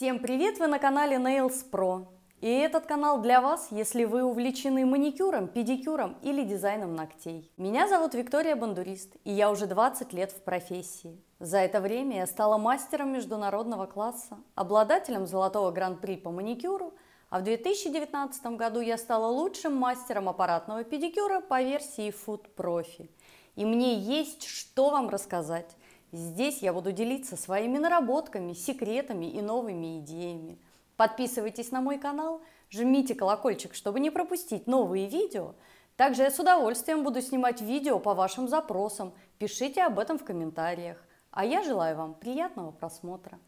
Всем привет! Вы на канале Nails Pro. И этот канал для вас, если вы увлечены маникюром, педикюром или дизайном ногтей. Меня зовут Виктория Бандурист, и я уже 20 лет в профессии. За это время я стала мастером международного класса, обладателем золотого гран-при по маникюру, а в 2019 году я стала лучшим мастером аппаратного педикюра по версии Food Profi. И мне есть что вам рассказать. Здесь я буду делиться своими наработками, секретами и новыми идеями. Подписывайтесь на мой канал, жмите колокольчик, чтобы не пропустить новые видео. Также я с удовольствием буду снимать видео по вашим запросам. Пишите об этом в комментариях. А я желаю вам приятного просмотра.